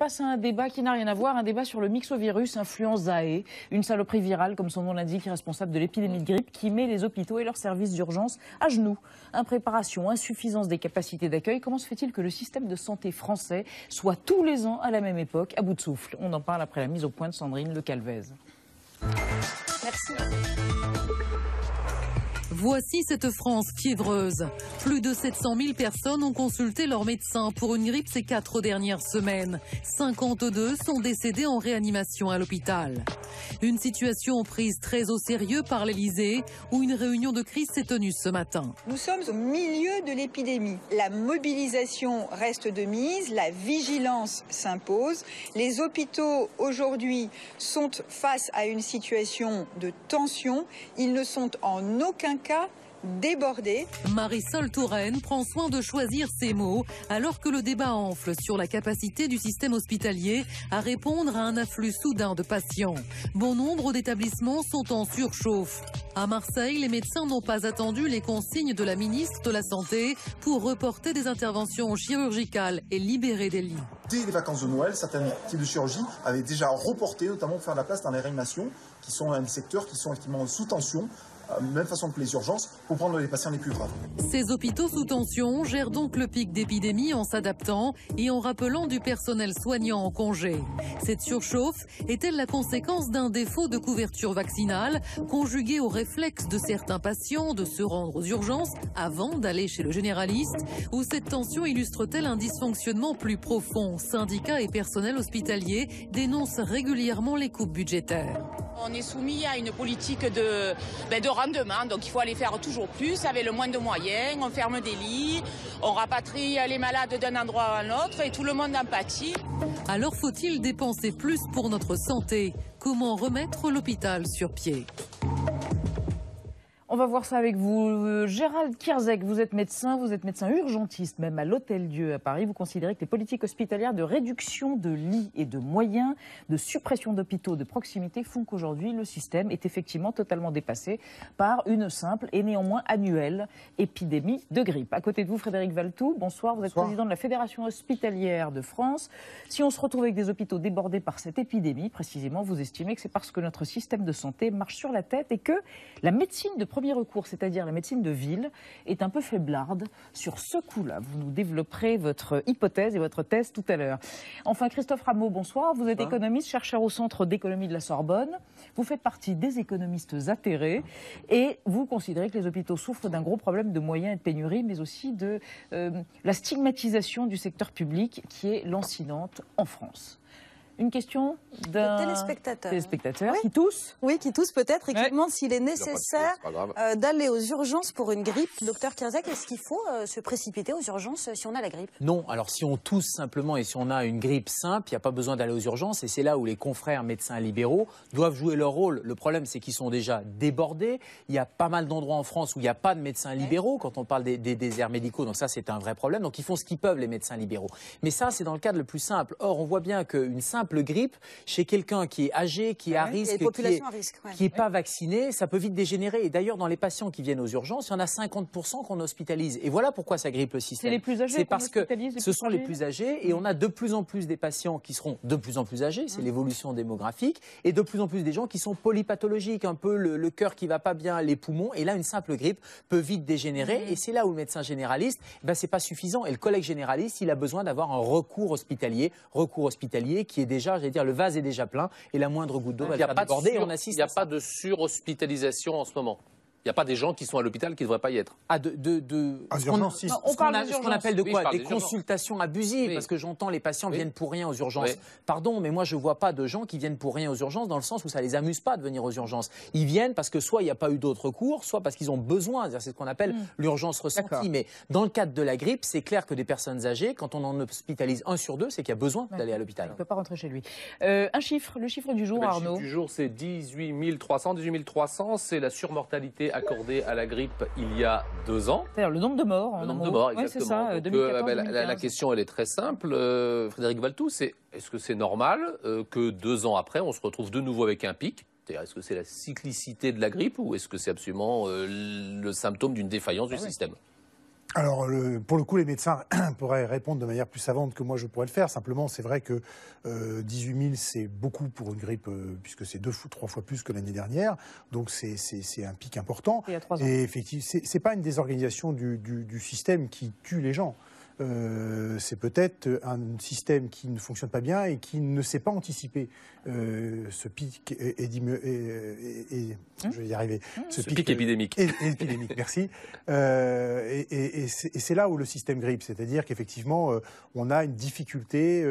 passe à un débat qui n'a rien à voir, un débat sur le mixovirus influenzae, une saloperie virale, comme son nom l'indique, responsable de l'épidémie de grippe, qui met les hôpitaux et leurs services d'urgence à genoux. Impréparation, insuffisance des capacités d'accueil, comment se fait-il que le système de santé français soit tous les ans à la même époque à bout de souffle On en parle après la mise au point de Sandrine Le Calvez. Voici cette France fiévreuse. Plus de 700 000 personnes ont consulté leur médecin pour une grippe ces quatre dernières semaines. 52 sont décédés en réanimation à l'hôpital. Une situation prise très au sérieux par l'Elysée, où une réunion de crise s'est tenue ce matin. Nous sommes au milieu de l'épidémie. La mobilisation reste de mise, la vigilance s'impose. Les hôpitaux aujourd'hui sont face à une situation de tension. Ils ne sont en aucun cas débordé. Marisol Touraine prend soin de choisir ses mots alors que le débat enfle sur la capacité du système hospitalier à répondre à un afflux soudain de patients. Bon nombre d'établissements sont en surchauffe. À Marseille, les médecins n'ont pas attendu les consignes de la ministre de la Santé pour reporter des interventions chirurgicales et libérer des lits. Dès les vacances de Noël, certains types de chirurgie avaient déjà reporté, notamment pour faire de la place dans les réanimations, qui sont un secteur qui sont effectivement sous tension. Euh, même façon que les urgences, pour prendre les patients les plus graves. Ces hôpitaux sous tension gèrent donc le pic d'épidémie en s'adaptant et en rappelant du personnel soignant en congé. Cette surchauffe est-elle la conséquence d'un défaut de couverture vaccinale conjugué au réflexe de certains patients de se rendre aux urgences avant d'aller chez le généraliste Ou cette tension illustre-t-elle un dysfonctionnement plus profond Syndicats et personnel hospitalier dénoncent régulièrement les coupes budgétaires. On est soumis à une politique de, ben, de rendement, donc il faut aller faire toujours plus avec le moins de moyens. On ferme des lits, on rapatrie les malades d'un endroit à l'autre et tout le monde en pâtit. Alors faut-il dépenser plus pour notre santé Comment remettre l'hôpital sur pied on va voir ça avec vous. Euh, Gérald Kierzek, vous êtes médecin, vous êtes médecin urgentiste, même à l'Hôtel Dieu à Paris. Vous considérez que les politiques hospitalières de réduction de lits et de moyens, de suppression d'hôpitaux de proximité font qu'aujourd'hui, le système est effectivement totalement dépassé par une simple et néanmoins annuelle épidémie de grippe. À côté de vous, Frédéric Valtou, bonsoir. Vous êtes président de la Fédération hospitalière de France. Si on se retrouve avec des hôpitaux débordés par cette épidémie, précisément, vous estimez que c'est parce que notre système de santé marche sur la tête et que la médecine de premier recours, c'est-à-dire la médecine de ville, est un peu faiblarde sur ce coup-là. Vous nous développerez votre hypothèse et votre thèse tout à l'heure. Enfin, Christophe Rameau, bonsoir. Vous êtes économiste, chercheur au Centre d'économie de la Sorbonne. Vous faites partie des économistes atterrés et vous considérez que les hôpitaux souffrent d'un gros problème de moyens et de pénurie, mais aussi de euh, la stigmatisation du secteur public qui est lancinante en France une question d'un téléspectateur, qui tousse. Oui, qui tousse peut-être et qui demande s'il est nécessaire euh, d'aller aux urgences pour une grippe. Docteur Kerzak, est-ce qu'il faut euh, se précipiter aux urgences euh, si on a la grippe Non, alors si on tousse simplement et si on a une grippe simple, il n'y a pas besoin d'aller aux urgences et c'est là où les confrères médecins libéraux doivent jouer leur rôle. Le problème, c'est qu'ils sont déjà débordés. Il y a pas mal d'endroits en France où il n'y a pas de médecins libéraux quand on parle des, des déserts médicaux. Donc ça, c'est un vrai problème. Donc ils font ce qu'ils peuvent, les médecins libéraux. Mais ça, c'est dans le cadre le plus simple. Or, on voit bien qu'une simple simple grippe, chez quelqu'un qui est âgé, qui ah est risque, qui n'est pas vacciné, ça peut vite dégénérer. Et d'ailleurs, dans les patients qui viennent aux urgences, il y en a 50% qu'on hospitalise. Et voilà pourquoi ça grippe le système. C'est les plus âgés. C'est parce que ce sont les plus âgés et on a de plus en plus des patients qui seront de plus en plus âgés, c'est mmh. l'évolution démographique, et de plus en plus des gens qui sont polypathologiques, un peu le, cœur qui va pas bien, les poumons. Et là, une simple grippe peut vite dégénérer. Mmh. Et c'est là où le médecin généraliste, ben, c'est pas suffisant. Et le collègue généraliste, il a besoin d'avoir un recours hospitalier, recours hospitalier qui est déjà le vase est déjà plein et la moindre goutte d'eau va déborder. Il n'y a pas de surhospitalisation en ce moment. Il n'y a pas des gens qui sont à l'hôpital qui ne devraient pas y être. Ah, de, de, on parle ah, ce qu'on appelle de quoi Des consultations abusives, parce que j'entends les patients viennent pour rien aux urgences. Pardon, mais moi je ne vois pas de gens qui viennent pour rien aux urgences dans le sens où ça les amuse pas de venir aux urgences. Ils viennent parce que soit il n'y a pas eu d'autres cours, soit parce qu'ils ont besoin. C'est ce qu'on appelle hmm. l'urgence ressentie. Mais dans le cadre de la grippe, c'est clair que des personnes âgées, quand on en hospitalise un sur deux, c'est qu'il y a besoin d'aller à l'hôpital. On ne peut pas rentrer chez lui. Euh, un chiffre, le chiffre du jour, eh ben, Arnaud. Le chiffre du jour, c'est 18 300. 18 300, c'est la surmortalité Accordé à la grippe il y a deux ans. Le nombre de morts. le nombre de morts, exactement. Euh, euh, ah ben, la, question, elle est très simple. Euh, Frédéric Valtou, c'est est-ce que c'est normal que deux ans après, on se retrouve de nouveau avec un pic est-ce que c'est la cyclicité de la grippe ou est-ce que c'est absolument le symptôme d'une défaillance du ah système alors, pour le coup, les médecins pourraient répondre de manière plus savante que moi je pourrais le faire. Simplement, c'est vrai que euh, 18 000, c'est beaucoup pour une grippe, euh, puisque c'est deux, fois, trois fois plus que l'année dernière. Donc, c'est un pic important. Et effectivement, c'est pas une désorganisation du système qui tue les gens. Euh, c'est peut-être un système qui ne fonctionne pas bien et qui ne sait pas anticiper euh, ce pic hein je vais y hein épidémique. merci. Euh, et c'est là où le système grippe, c'est-à-dire qu'effectivement, on a une difficulté,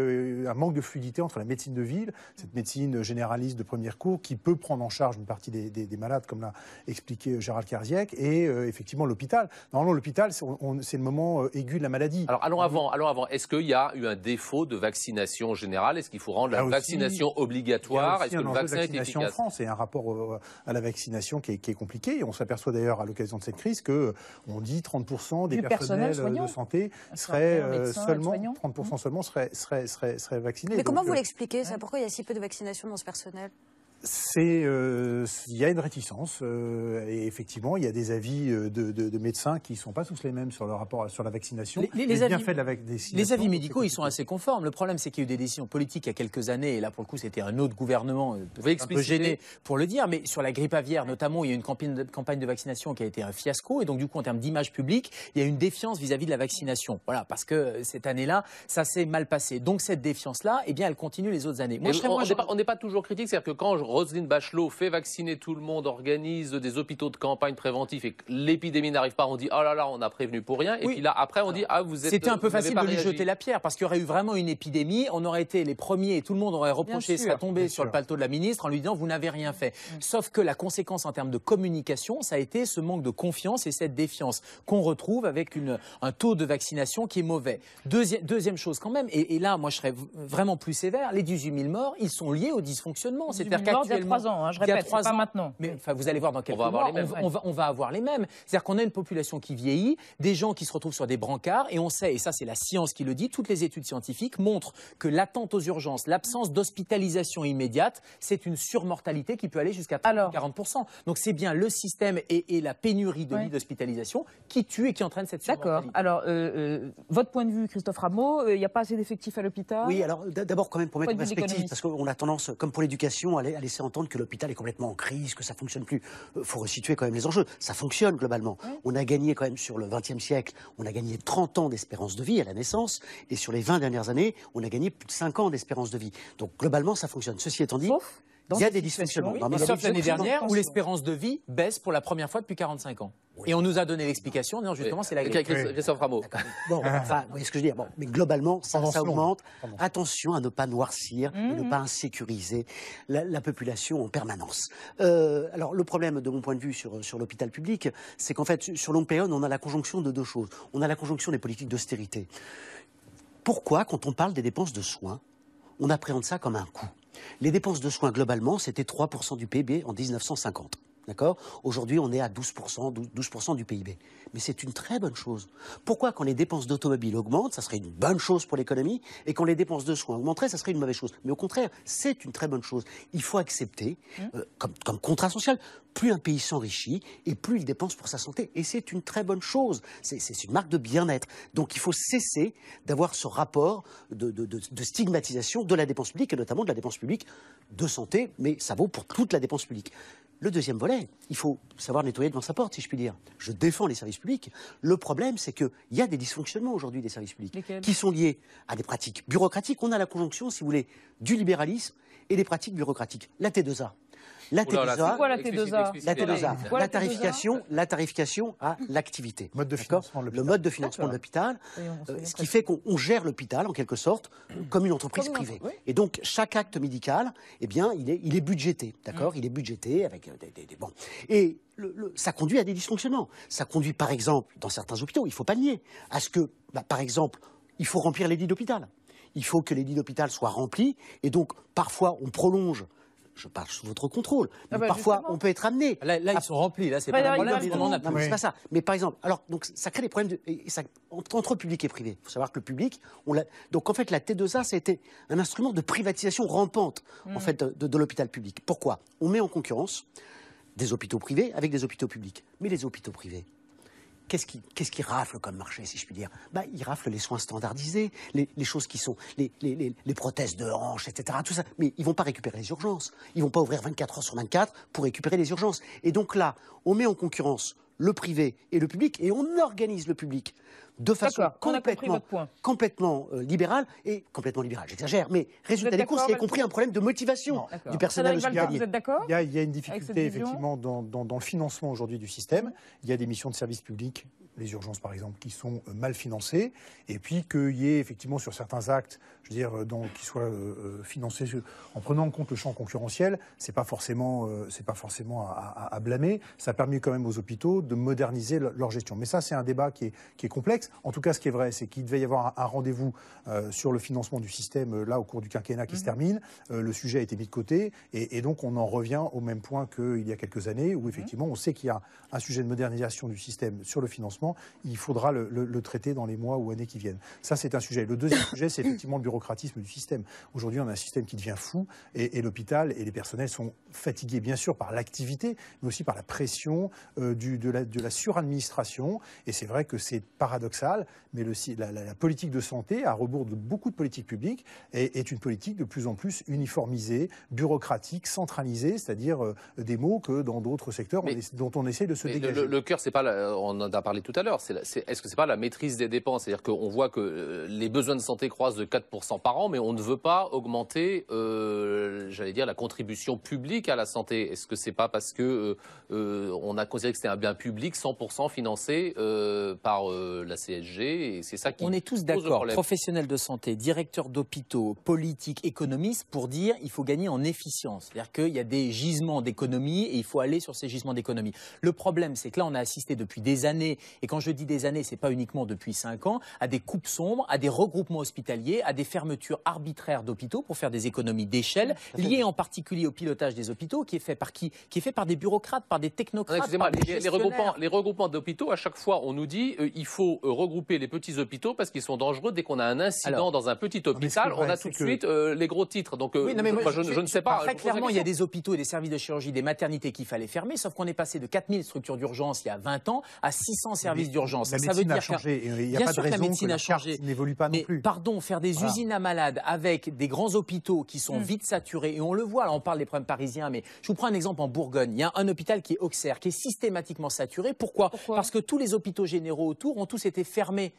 un manque de fluidité entre la médecine de ville, cette médecine généraliste de première cours, qui peut prendre en charge une partie des, malades, comme l'a expliqué Gérald Carziac, et effectivement l'hôpital. Normalement, l'hôpital, c'est le moment aigu de la maladie allons ah avant, avant. Est-ce qu'il y a eu un défaut de vaccination générale Est-ce qu'il faut rendre la ah vaccination obligatoire Est-ce que le vaccin vaccination est efficace en France et un rapport à la vaccination qui est, compliqué. on s'aperçoit d'ailleurs à l'occasion de cette crise que on dit 30% des personnels euh, de santé ah, seraient euh, seulement 30% mmh. seulement seraient, vaccinés. Mais comment vous euh, l'expliquez ça Pourquoi il y a si peu de vaccination dans ce personnel c'est euh, il y a une réticence euh, et effectivement il y a des avis euh, de, médecins qui ne sont pas tous les mêmes sur le rapport sur la vaccination. Les, avis, médicaux ils sont assez conformes. Le problème c'est qu'il y a eu des décisions politiques il y a quelques années et là pour le coup c'était un autre gouvernement un peu gêné pour le dire, mais sur la grippe aviaire notamment il y a eu une campagne de, campagne de vaccination qui a été un fiasco et donc du coup en termes d'image publique il y a une défiance vis-à-vis de la vaccination. Voilà parce que cette année-là ça s'est mal passé. Donc cette défiance là et eh bien elle continue les autres années. Moi, je on n'est pas, toujours critique, c'est-à-dire que quand je Roselyne Bachelot fait vacciner tout le monde, organise des hôpitaux de campagne préventifs et que l'épidémie n'arrive pas, on dit oh là là, on a prévenu pour rien. Et puis là, après, on dit ah, vous êtes. C'était un peu facile de lui jeter la pierre parce qu'il y aurait eu vraiment une épidémie. On aurait été les premiers et tout le monde aurait reproché, serait tombé sur le paletot de la ministre en lui disant vous n'avez rien fait. Mm. Sauf que la conséquence en termes de communication, ça a été ce manque de confiance et cette défiance qu'on retrouve avec une, un taux de vaccination qui est mauvais. deuxième chose quand même, et, là, moi, je serais vraiment plus sévère les 18 000 morts, ils sont liés au dysfonctionnement. cest Hein, il y a trois ans, je répète, pas maintenant. enfin, vous allez voir dans quel. on on, va, avoir les mêmes. C'est-à-dire qu'on a une population qui vieillit, des gens qui se retrouvent sur des brancards, et on sait, et ça c'est la science qui le dit, toutes les études scientifiques montrent que l'attente aux urgences, l'absence d'hospitalisation immédiate, c'est une surmortalité qui peut aller jusqu'à 40%. Donc c'est bien le système et, la pénurie de lits d'hospitalisation qui tue et qui entraîne cette surmortalité. D'accord. Alors, euh, euh, votre point de vue, Christophe Rameau, il euh, n'y a pas assez d'effectifs à l'hôpital Oui, alors d'abord quand même pour mettre en perspective, parce qu'on a tendance, comme pour l'éducation, à les laisser entendre que l'hôpital est complètement en crise, que ça fonctionne plus. Il euh, faut resituer quand même les enjeux. Ça fonctionne globalement. On a gagné quand même sur le XXe siècle, on a gagné 30 ans d'espérance de vie à la naissance, et sur les 20 dernières années, on a gagné plus de 5 ans d'espérance de vie. Donc globalement, ça fonctionne. Ceci étant dit. Il y a des dysfonctionnements. sauf l'année dernière où l'espérance de vie baisse pour la première fois depuis 45 ans. Et on nous a donné l'explication, non, justement, c'est la Christophe Rameau. Bon, enfin, vous voyez ce que je veux dire. mais globalement, ça, augmente. Attention à ne pas noircir, à ne mmh. pas insécuriser la, population en permanence. Euh, alors, le problème, de mon point de vue, sur, sur l'hôpital public, c'est qu'en fait, sur longue période, on a la conjonction de deux choses. On a la conjonction des politiques d'austérité. Pourquoi, quand on parle des dépenses de soins, on appréhende ça comme un coût les dépenses de soins globalement, c'était 3% du PIB en 1950. Aujourd'hui, on est à 12%, du PIB. Mais c'est une très bonne chose. Pourquoi quand les dépenses d'automobile augmentent, ça serait une bonne chose pour l'économie, et quand les dépenses de soins augmenteraient, ça serait une mauvaise chose Mais au contraire, c'est une très bonne chose. Il faut accepter, mmh. euh, comme, contrat social, plus un pays s'enrichit, et plus il dépense pour sa santé. Et c'est une très bonne chose. C'est une marque de bien-être. Donc il faut cesser d'avoir ce rapport de stigmatisation de la dépense publique, et notamment de la dépense publique de santé, mais ça vaut pour toute la dépense publique. Le deuxième volet, il faut savoir nettoyer devant sa porte, si je puis dire. Je défends les services publics. Le problème, c'est qu'il y a des dysfonctionnements aujourd'hui des services publics qui sont liés à des pratiques bureaucratiques. On a la conjonction, si vous voulez, du libéralisme et des pratiques bureaucratiques. La T2A, la t a la, t a la, tarification, la tarification à l'activité. le mode de financement de l'hôpital, euh, ce qui fait qu'on gère l'hôpital en quelque sorte comme une entreprise privée. Et donc chaque acte médical, eh bien, il est, est budgété, d'accord mm. Il est budgété avec euh, des, bons. Et ça conduit à des dysfonctionnements. Ça conduit, par exemple, dans certains hôpitaux, il faut pas nier, à ce que, bah, par exemple, il faut remplir les lits d'hôpital. Il faut que les lits d'hôpital soient remplis, et donc parfois on prolonge je parle sous votre contrôle. Ah bah, parfois, on peut être amené. Là, ils ah, sont remplis. Là, c'est bah, pas, pas ça. Mais par exemple, alors ça crée des problèmes ça... entre public et privé. Il faut savoir que le public, on donc en fait la T2A, ça a été un instrument de privatisation rampante en mm. fait de l'hôpital public. Pourquoi On met en concurrence des hôpitaux privés avec des hôpitaux publics. Mais les hôpitaux privés, qu'est-ce qui, rafle comme marché, si je puis dire bah, Il rafle les soins standardisés, les, choses qui sont les, prothèses de hanches, etc. Tout Mais ils ne vont pas récupérer les urgences. Ils ne vont pas ouvrir 24 heures sur 24 pour récupérer les urgences. Et donc là, on met en concurrence le privé et le public, et on organise le public de façon complètement, complètement euh, libérale et complètement libérale. J'exagère, mais résultat des courses, il y compris un problème de motivation du personnel hospitalier. Vous êtes d'accord il, y a une difficulté effectivement dans, dans le financement aujourd'hui du système. Il y a des missions de service public les urgences par exemple, qui sont euh, mal financées, et puis qu'il y ait effectivement sur certains actes, je veux dire, euh, qui soient euh, financés en prenant en compte le champ concurrentiel, c'est pas forcément, pas forcément à, blâmer. Ça a permis quand même aux hôpitaux de moderniser leur gestion. Mais ça, c'est un débat qui est, complexe. En tout cas, ce qui est vrai, c'est qu'il devait y avoir un, rendez-vous sur le financement du système là au cours du quinquennat qui se mmh. termine. le sujet a été mis de côté, et donc on en revient au même point qu'il y a quelques années, où mmh. effectivement, on sait qu'il y a un sujet de modernisation du système sur le financement il faudra le, traiter dans les mois ou années qui viennent. Ça, c'est un sujet. Le deuxième sujet, c'est effectivement le bureaucratisme du système. Aujourd'hui, on a un système qui devient fou et, l'hôpital et les personnels sont fatigués, bien sûr, par l'activité, mais aussi par la pression euh, de, la, suradministration. Et c'est vrai que c'est paradoxal, mais la, politique de santé, à rebours de beaucoup de politiques publiques, est, une politique de plus en plus uniformisée, bureaucratique, centralisée, c'est-à-dire euh, des mots que dans d'autres secteurs, dont on essaie de se dégager. Le, cœur, c'est pas, on en a parlé tout à l'heure. Est-ce que ce n'est pas la maîtrise des dépenses C'est-à-dire qu'on voit que euh, les besoins de santé croissent de 4% par an, mais on ne veut pas augmenter, euh, j'allais dire, la contribution publique à la santé. Est-ce que ce n'est pas parce que euh, on a considéré que c'était un bien public 100% financé par la CSG On est tous d'accord, professionnels de santé, directeurs d'hôpitaux, politiques, économistes, pour dire il faut gagner en efficience. C'est-à-dire qu'il y a des gisements d'économie et il faut aller sur ces gisements d'économie. Le problème, c'est que là, on a assisté depuis des années et quand je dis des années, c'est pas uniquement depuis 5 ans, à des coupes sombres, à des regroupements hospitaliers, à des fermetures arbitraires d'hôpitaux pour faire des économies d'échelle, liées en particulier au pilotage des hôpitaux, qui est fait par qui Qui est fait par des bureaucrates, par des technocrates. Ah, excusez-moi, les, regroupements, les d'hôpitaux, à chaque fois, on nous dit euh, il faut euh, regrouper les petits hôpitaux parce qu'ils sont dangereux. Dès qu'on a un incident dans un petit hôpital, on a tout de suite euh, les gros titres. Donc, je, ne sais pas. Très clairement, il y a des hôpitaux et des services de chirurgie, des maternités qu'il fallait fermer, sauf qu'on est passé de 4000 structures d'urgence il y a 20 ans à 600 — La d'urgence. Ça a changé. Il n'y a pas de raison que N'évolue pas non plus. Pardon, faire des usines à malades avec des grands hôpitaux qui sont mm. vite saturés et on le voit. Alors on parle des problèmes parisiens, mais je vous prends un exemple en Bourgogne. Il y a un hôpital qui est Auxerre, qui est systématiquement saturé. Pourquoi, Pourquoi Parce que tous les hôpitaux généraux autour ont tous été fermés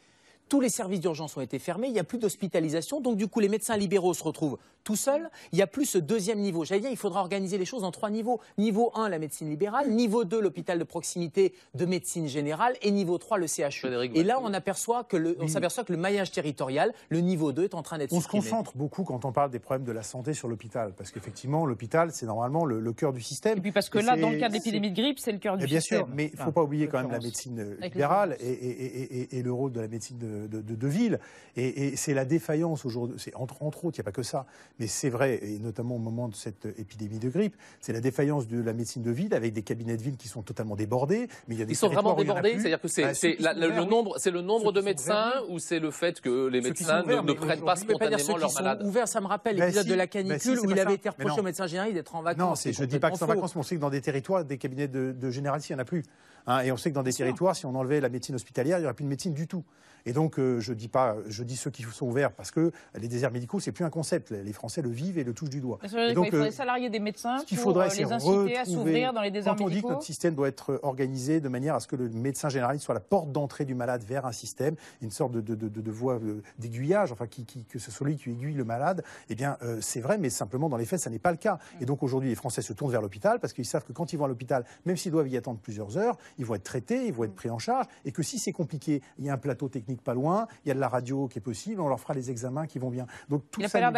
tous les services d'urgence ont été fermés, il n'y a plus d'hospitalisation, donc du coup les médecins libéraux se retrouvent tout seul. Il n'y a plus ce deuxième niveau. J'allais dire, il faudra organiser les choses en trois niveaux. Niveau 1, la médecine libérale. Niveau 2, l'hôpital de proximité de médecine générale. Et niveau 3, le CHU. Et là, on aperçoit que s'aperçoit que le maillage territorial, le niveau 2, est en train d'être On se concentre beaucoup quand on parle des problèmes de la santé sur l'hôpital. Parce qu'effectivement, l'hôpital, c'est normalement le, cœur du système. Et puis parce que là, dans le cas de l'épidémie de grippe, c'est le cœur du eh système. Bien sûr, mais il ne faut pas oublier quand même la médecine libérale et, le rôle de la médecine de, de, de, ville. Et, c'est la défaillance aujourd'hui. entre autres, il n'y a pas que ça mais c'est vrai, et notamment au moment de cette épidémie de grippe, c'est la défaillance de la médecine de ville avec des cabinets de ville qui sont totalement débordés. Mais il y a des Ils sont vraiment débordés, c'est-à-dire que c'est ah, le nombre, c'est le nombre de médecins ou c'est le fait que les médecins ne, prennent pas spontanément leurs malades. Ouverts, ça me rappelle bah l'épisode de la bah canicule où il avait été reproché aux médecins généralistes d'être en vacances. Non, je ne dis pas que c'est en vacances, mais on sait que dans des territoires, des cabinets de, généralistes, il n'y en a plus. Hein, et on sait que dans des territoires, si on enlevait la médecine hospitalière, il n'y aurait plus de médecine du tout. Et donc, euh, je dis pas, je dis ceux qui sont ouverts parce que les déserts médicaux, c'est plus un concept. Français le vivent et le touchent du doigt. Et donc, il faudrait euh, salarier des médecins pour euh, les inciter à s'ouvrir dans les déserts Quand on dit que notre système doit être organisé de manière à ce que le médecin généraliste soit la porte d'entrée du malade vers un système, une sorte de, de, de, voie euh, d'aiguillage, enfin, qui, qui, que ce soit lui qui aiguille le malade, eh bien, c'est vrai, mais simplement, dans les faits, ça n'est pas le cas. Et donc, aujourd'hui, les Français se tournent vers l'hôpital parce qu'ils savent que quand ils vont à l'hôpital, même s'ils doivent y attendre plusieurs heures, ils vont être traités, ils vont être pris en charge, et que si c'est compliqué, il y a un plateau technique pas loin, il y a de la radio qui est possible, on leur fera les examens qui vont bien. Donc, tout ça,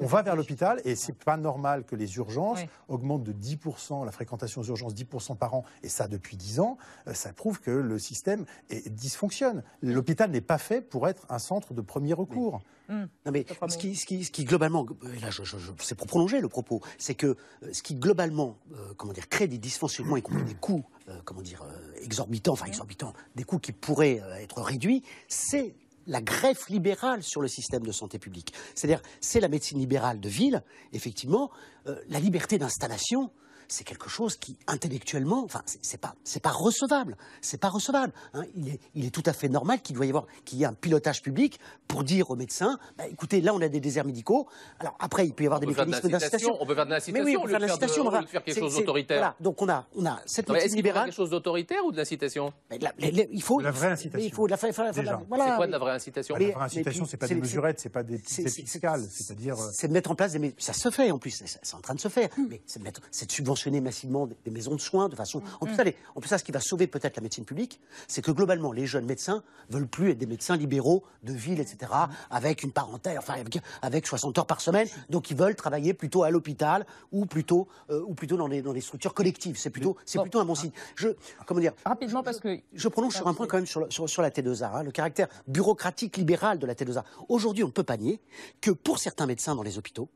on va vers l'hôpital et c'est pas normal que les urgences augmentent de 10%, la fréquentation aux urgences 10% par an, et ça depuis 10 ans, euh, ça prouve que le système est, dysfonctionne. L'hôpital n'est pas fait pour être un centre de premier recours. Hmm. mais ce qui, ce, qui, globalement, euh, là je, c'est pour prolonger le propos, c'est que euh, ce qui globalement comment dire, crée des dysfonctionnements, et compris des coûts comment dire, exorbitants, enfin exorbitants, des coûts qui pourraient être réduits, c'est la greffe libérale sur le système de santé publique. C'est-à-dire, c'est la médecine libérale de ville, effectivement, euh, la liberté d'installation, c'est quelque chose qui, intellectuellement, enfin, c'est pas, c'est pas recevable. C'est pas recevable. Hein. Il, est, il, est, tout à fait normal qu'il doit y avoir, qu'il y ait un pilotage public pour dire aux médecins, bah, écoutez, là, on a des déserts médicaux. Alors après, il peut y avoir des mécanismes d'incitation. On peut faire de l'incitation. Oui, on peut faire de l'incitation. veut faire quelque chose d'autoritaire. Donc on a, on a cette médecine est-ce libérale. quelque chose d'autoritaire ou de l'incitation Il faut la vraie incitation. Il faut la, la, voilà, C'est quoi de la vraie incitation bah, La vraie incitation, c'est pas des mesurettes, c'est pas des fiscales, c'est-à-dire. Euh, c'est de mettre en place des. Ça se fait en plus. C'est en train de se faire. Hum. Mais c'est de mettre, c'est subventionner massivement des maisons de soins de façon. En plus, mm-hmm. en ce qui va sauver peut-être la médecine publique, c'est que globalement, les jeunes médecins veulent plus être des médecins libéraux de ville, etc., mm-hmm. avec une parenthèse, enfin, avec, 60 heures par semaine. Donc, ils veulent travailler plutôt à l'hôpital ou plutôt, euh, ou plutôt dans, les, dans les structures collectives. C'est plutôt, c'est plutôt un bon signe. Je, comment dire Rapidement, parce que. Je prononce sur un point quand même sur, sur, la T2A, hein, le caractère bureaucratique libéral de la T2A. Aujourd'hui, on ne peut pas nier que pour certains médecins dans les hôpitaux,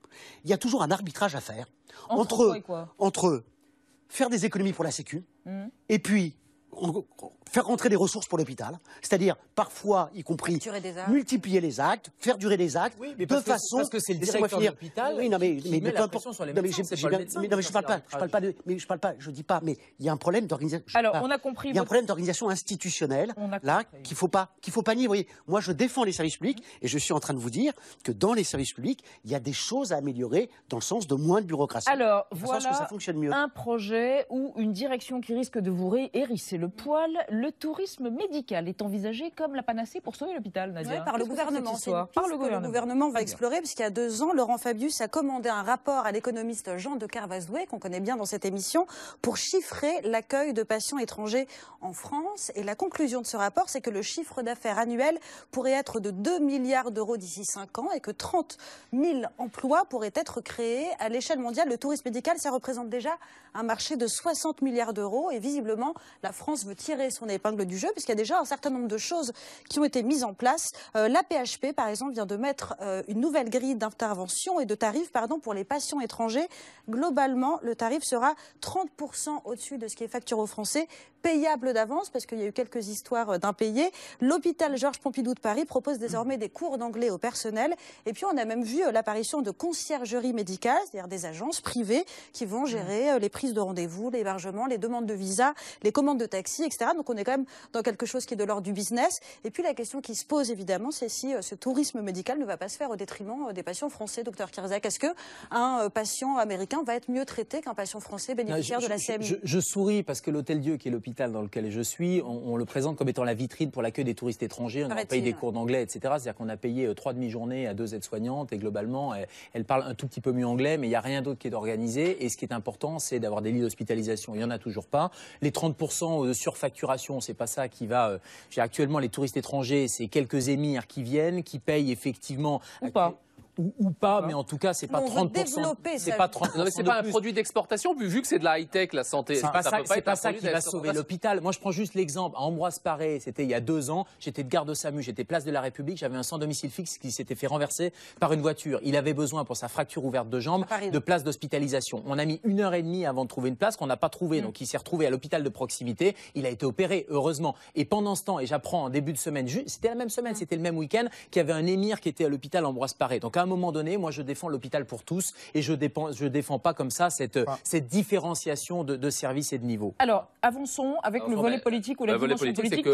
il y a toujours un arbitrage à faire entre, faire des économies pour la Sécu mmh. et puis faire rentrer des ressources pour l'hôpital, c'est-à-dire parfois, y compris, multiplier les actes, faire durer les actes, de façon... parce que c'est le directeur de l'hôpital oui, non, mais, non, mais, je parle pas, parle pas de, je parle dis pas, mais il y a un problème d'organisation. Alors, on a compris. Il y a un problème d'organisation institutionnelle, là, qu'il faut pas, qu'il faut pas nier. Vous voyez, moi, je défends les services publics et je suis en train de vous dire que dans les services publics, il y a des choses à améliorer dans le sens de moins de bureaucratie. Alors, voilà ça fonctionne mieux. un projet ou une direction qui risque de vous hérisser le poil le tourisme médical est envisagé comme la panacée pour sauver l'hôpital, Nadia. par le gouvernement. par le gouvernement. le gouvernement va explorer, puisqu'il y a deux ans, Laurent Fabius a commandé un rapport à l'économiste Jean de Carvazoué, qu'on connaît bien dans cette émission, pour chiffrer l'accueil de patients étrangers en France. Et la conclusion de ce rapport, c'est que le chiffre d'affaires annuel pourrait être de 2 milliards d'euros d'ici 5 ans et que 30 000 emplois pourraient être créés à l'échelle mondiale. Le tourisme médical, ça représente déjà un marché de 60 milliards d'euros et visiblement, la France veut tirer son épingle du jeu, puisqu'il y a déjà un certain nombre de choses qui ont été mises en place. Euh, la PHP, par exemple, vient de mettre euh, une nouvelle grille d'intervention et de tarifs pardon, pour les patients étrangers. Globalement, le tarif sera 30% au-dessus de ce qui est facturé aux Français, payable d'avance, parce qu'il y a eu quelques histoires euh, d'impayés. L'hôpital Georges Pompidou de Paris propose désormais des cours d'anglais au personnel. Et puis, on a même vu l'apparition de conciergeries médicales, c'est-à-dire des agences privées qui vont gérer les prises de rendez-vous, l'hébergement, les demandes de visa, les commandes de taxi, etc. Donc, on on est quand même dans quelque chose qui est de l'ordre du business. Et puis la question qui se pose évidemment, c'est si euh, ce tourisme médical ne va pas se faire au détriment euh, des patients français, docteur Kirzak. Est-ce que un euh, patient américain va être mieux traité qu'un patient français bénéficiaire de la CMI je, souris parce que l'Hôtel Dieu, qui est l'hôpital dans lequel je suis, on, le présente comme étant la vitrine pour l'accueil des touristes étrangers. On a payé des cours d'anglais, etc. C'est-à-dire qu'on a payé trois demi-journées à deux aides-soignantes et globalement, elle parle un tout petit peu mieux anglais, mais il n'y a rien d'autre qui est organisé. Et ce qui est important, c'est d'avoir des lits d'hospitalisation. Il n'y en a toujours pas. Les 30% de surfacturation c'est pas ça qui va. Euh, actuellement, les touristes étrangers, c'est quelques émirs qui viennent, qui payent effectivement. Ou pas ou, ou, pas, hein mais en tout cas, c'est pas, pas 30 C'est pas c'est pas un produit d'exportation, vu que c'est de la high-tech, la santé. C'est pas ça, qui va sauver l'hôpital. Moi, je prends juste l'exemple. À Ambroise Paré, c'était il y a deux ans, j'étais de garde au SAMU, j'étais place de la République, j'avais un sans domicile fixe qui s'était fait renverser par une voiture. Il avait besoin, pour sa fracture ouverte de jambe, de place d'hospitalisation. On a mis une heure et demie avant de trouver une place qu'on n'a pas trouvée. Mm. Donc, il s'est retrouvé à l'hôpital de proximité. Il a été opéré, heureusement. Et pendant ce temps, et j'apprends en début de semaine, c'était la même semaine, mm. c'était le même week-end, qu'il y avait un émir qui était à l'hôpital Ambroise Paré un moment donné, moi, je défends l'hôpital pour tous et je ne défends, je défends pas comme ça cette, ah. cette différenciation de, services et de niveaux. Alors, avançons avec euh, le volet politique ou la dimension politique,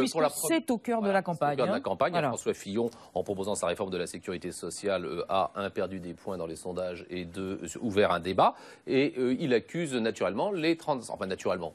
c'est au cœur de la campagne. la hein. campagne. François Fillon, en proposant sa réforme de la sécurité sociale, euh, a, un, perdu des points dans les sondages et deux, euh, ouvert un débat. Et il accuse naturellement les 30... Enfin, naturellement,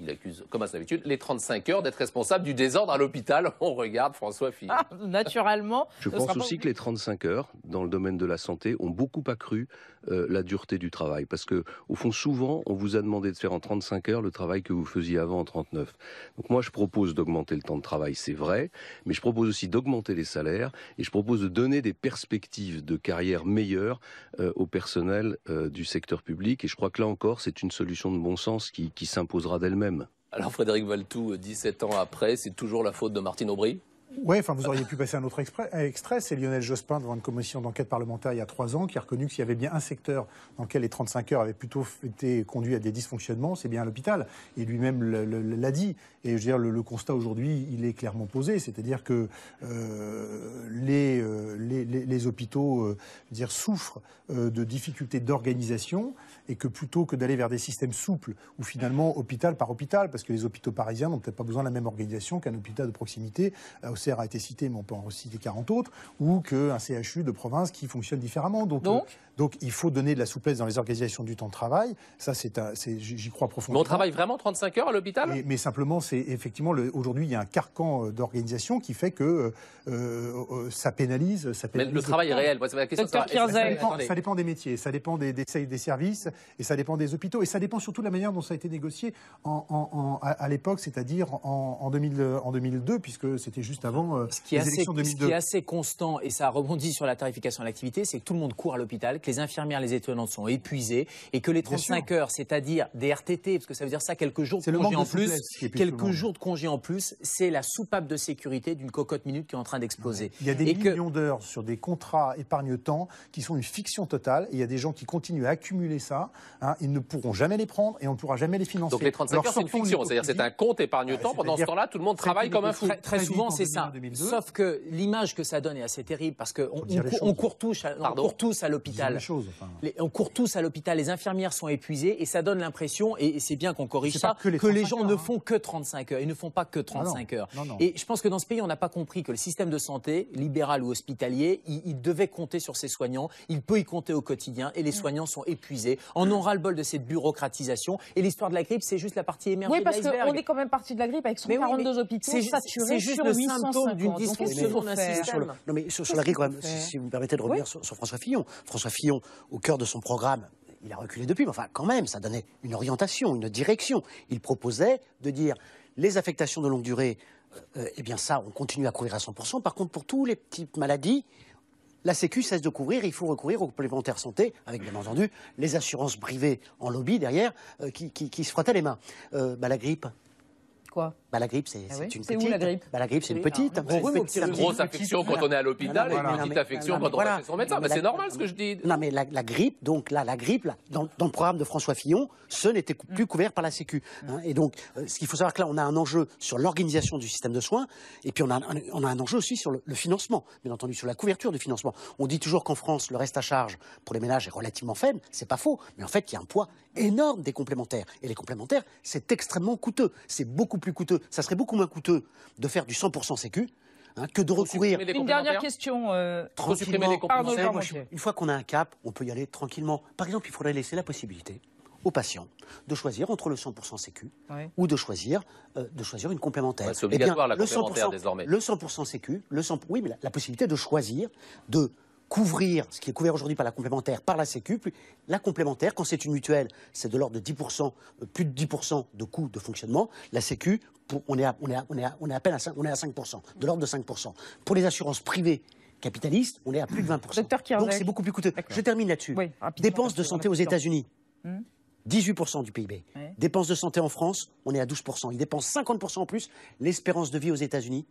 il accuse, comme à son habitude, les 35 heures d'être responsable du désordre à l'hôpital. On regarde François Fillon. Ah, naturellement. Je pense aussi que les 35 heures, dans le domaine de la santé ont beaucoup accru euh, la dureté du travail. Parce que, au fond, souvent, on vous a demandé de faire en 35 heures le travail que vous faisiez avant en 39. Donc moi, je propose d'augmenter le temps de travail, c'est vrai, mais je propose aussi d'augmenter les salaires et je propose de donner des perspectives de carrière meilleures euh, au personnel euh, du secteur public. Et je crois que là encore, c'est une solution de bon sens qui, s'imposera d'elle-même. Alors Frédéric Valtou, 17 ans après, c'est toujours la faute de Martine Aubry oui, enfin, vous auriez pu passer un autre extrait. C'est Lionel Jospin devant une commission d'enquête parlementaire il y a trois ans qui a reconnu qu'il y avait bien un secteur dans lequel les 35 heures avaient plutôt été conduits à des dysfonctionnements, c'est bien l'hôpital. Et lui-même l'a dit. Et je veux dire, le, constat aujourd'hui, il est clairement posé. C'est-à-dire que euh, euh, les, hôpitaux euh, souffrent de difficultés d'organisation et que plutôt que d'aller vers des systèmes souples ou finalement hôpital par hôpital, parce que les hôpitaux parisiens n'ont peut-être pas besoin de la même organisation qu'un hôpital de proximité a été cité, mais on peut en citer 40 autres, ou qu'un CHU de province qui fonctionne différemment. Donc, euh, donc, il faut donner de la souplesse dans les organisations du temps de travail. Ça, c'est, j'y crois profondément. Mais on travaille vraiment 35 heures à l'hôpital mais, simplement, c'est effectivement, aujourd'hui, il y a un carcan euh, d'organisation qui fait que euh, ça, pénalise, ça pénalise. Mais le travail est réel. ça, dépend, des métiers, ça dépend des, des, services, et ça dépend des hôpitaux, et ça dépend surtout de la manière dont ça a été négocié à, l'époque, c'est-à-dire en, en 2002, puisque c'était juste avant. Euh, ce qui est assez, constant, et ça rebondit sur la tarification de l'activité, c'est que tout le monde court à l'hôpital, que les infirmières, les étonnantes sont épuisées, et que les 35 heures, c'est-à-dire des RTT, parce que ça veut dire ça, quelques jours de congé en plus, quelques jours de congé en plus, c'est la soupape de sécurité d'une cocotte minute qui est en train d'exploser. Il y a des millions d'heures sur des contrats épargne-temps qui sont une fiction totale, et il y a des gens qui continuent à accumuler ça, hein, ils ne pourront jamais les prendre, et on ne pourra jamais les financer. Donc les 35 heures, c'est une fiction, c'est-à-dire c'est un compte épargne-temps, ah, pendant ce temps-là, tout le monde travaille comme un fou. très souvent, c'est ça. Sauf que l'image que ça donne est assez terrible parce qu'on on, court, tous à, l'hôpital. On court tous à l'hôpital, les infirmières sont épuisées et ça donne l'impression, et, c'est bien qu'on corrige ça, que les, gens ne hein. font que 35 heures Ils ne font pas que 35 ah heures. Et je pense que dans ce pays, on n'a pas compris que le système de santé, libéral ou hospitalier, il, devait compter sur ses soignants, il peut y compter au quotidien et les soignants sont épuisés, On aura le bol de cette bureaucratisation. Et l'histoire de la grippe, c'est juste la partie émergée Oui, parce qu'on est quand même parti de la grippe avec 142 hôpitaux saturés sur, le, non mais sur, la quand si, vous me permettez de revenir sur, François Fillon. François Fillon, au cœur de son programme, il a reculé depuis, mais enfin, quand même, ça donnait une orientation, une direction. Il proposait de dire les affectations de longue durée, euh, euh, eh bien, ça, on continue à courir à 100%. Par contre, pour tous les petites maladies, la Sécu cesse de couvrir, il faut recourir aux complémentaires santé, avec bien entendu les assurances privées en lobby derrière, euh, qui, se frottaient les mains. Bah, la grippe. Quoi la grippe, c'est une petite. C'est la grippe c'est une petite. une grosse affection quand on est à l'hôpital et une petite affection quand on est chez son médecin. Bah, c'est normal ce que je dis. Non, mais la, grippe, donc là, la grippe, dans, le programme de François Fillon, ce n'était plus mm. couvert par la Sécu. Mm. Hein. et donc, euh, ce qu'il faut savoir que là, on a un enjeu sur l'organisation du système de soins et puis on a, un, enjeu aussi sur le, financement, bien entendu, sur la couverture du financement. On dit toujours qu'en France, le reste à charge pour les ménages est relativement faible. C'est pas faux. Mais en fait, il y a un poids énorme des complémentaires. Et les complémentaires, c'est extrêmement coûteux. C'est beaucoup plus coûteux ça serait beaucoup moins coûteux de faire du 100% sécu hein, que de recourir. Une dernière question. Euh, tranquillement. une fois qu'on a un cap, on peut y aller tranquillement. Par exemple, il faudrait laisser la possibilité aux patients de choisir entre le 100% sécu ou de choisir, euh, de choisir une complémentaire. C'est eh obligatoire la complémentaire désormais. Le 100% sécu, le 100%, oui, mais la possibilité de choisir de couvrir ce qui est couvert aujourd'hui par la complémentaire, par la Sécu. La complémentaire, quand c'est une mutuelle, c'est de l'ordre de 10%, euh, plus de 10% de coûts de fonctionnement. La Sécu, on, est à, peine à 5%, on est de l'ordre de 5%. Pour les assurances privées, capitalistes, on est à plus de 20%. Donc c'est beaucoup plus coûteux. Je termine là-dessus. Dépenses de santé aux États-Unis. 18% hmm. du PIB. Dépenses de santé en France, on est à 12%. Ils dépensent 50% en plus. L'espérance de vie aux États-Unis,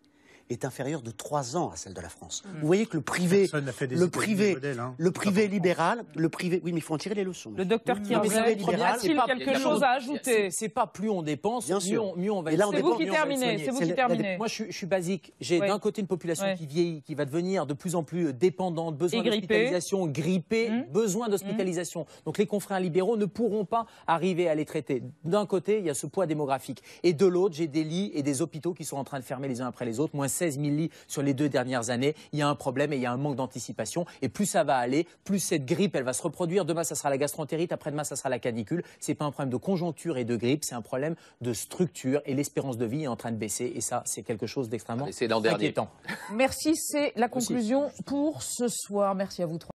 est inférieure de 3 ans à celle de la France. Mm. Vous voyez que le privé, hein. le privé, le privé libéral, le privé, oui, mais il faut en tirer les leçons. Le docteur Thierry, qui a-t-il quelque chose à ajouter C'est pas plus on dépense, Mieux, on, va. C'est vous qui terminez. C'est vous qui terminez. Moi, je, suis basique. J'ai d'un côté une population qui vieillit, qui va devenir de plus en plus euh, dépendante, besoin d'hospitalisation, grippée, mmh. besoin d'hospitalisation. Mmh. Donc les confrères libéraux ne pourront pas arriver à les traiter. D'un côté, il y a ce poids démographique, et de l'autre, j'ai des lits et des hôpitaux qui sont en train de fermer les uns après les autres. Moins 16 000 lits sur les deux dernières années. Il y a un problème et il y a un manque d'anticipation. Et plus ça va aller, plus cette grippe, elle va se reproduire. Demain, ça sera la gastroentérite. Après-demain, ça sera la canicule. C'est pas un problème de conjoncture et de grippe, c'est un problème de structure. Et l'espérance de vie est en train de baisser. Et ça, c'est quelque chose d'extrêmement inquiétant. Merci, c'est la conclusion pour ce soir. Merci à vous trois.